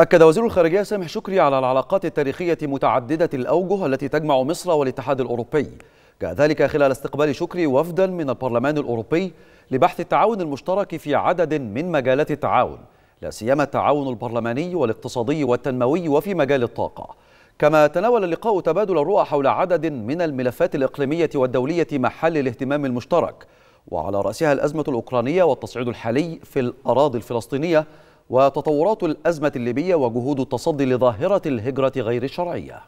أكد وزير الخارجية سامح شكري على العلاقات التاريخية متعددة الأوجه التي تجمع مصر والاتحاد الأوروبي كذلك خلال استقبال شكري وفدا من البرلمان الأوروبي لبحث التعاون المشترك في عدد من مجالات التعاون لا سيما التعاون البرلماني والاقتصادي والتنموي وفي مجال الطاقة كما تناول اللقاء تبادل الرؤى حول عدد من الملفات الإقليمية والدولية محل الاهتمام المشترك وعلى رأسها الأزمة الأوكرانية والتصعيد الحالي في الأراضي الفلسطينية وتطورات الأزمة الليبية وجهود التصدي لظاهرة الهجرة غير الشرعية